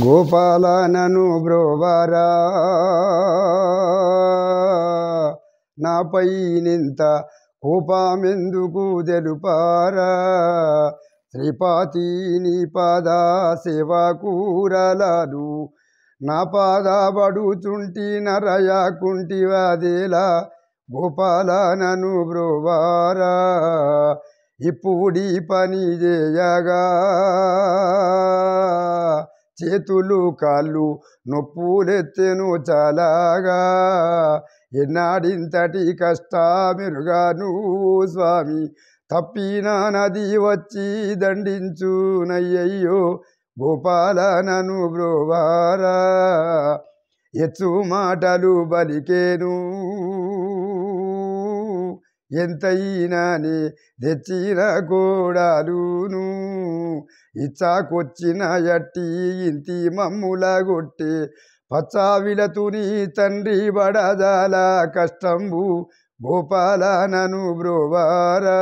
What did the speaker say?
బ్రోవారా నా పై నింత కోపామెందుకు తెలుపారా శ్రీపాతి నీ పాద సేవాకూరలాలు నా పాదబడుచుంటి గోపాల నను బ్రోవారా ఇప్పుడి పని చేయగా చేతులు కాళ్ళు నొప్పులెత్తెను చాలాగా ఎన్నాడింతటి కష్టమిరుగా మెరుగాను స్వామి తప్పినా నది వచ్చి దండించునయ్యయ్యో గోపాల నను బ్రోవారా ఎచ్చు మాటలు బలికేను ఎంతైనా నీ తెచ్చిన గోడాలును ఇచ్చాకొచ్చిన ఎట్టి ఇంతి మమ్ముల గొట్టి పచ్చావిలతుని తండ్రి బడజాల కష్టంబు గోపాల నను బ్రోవారా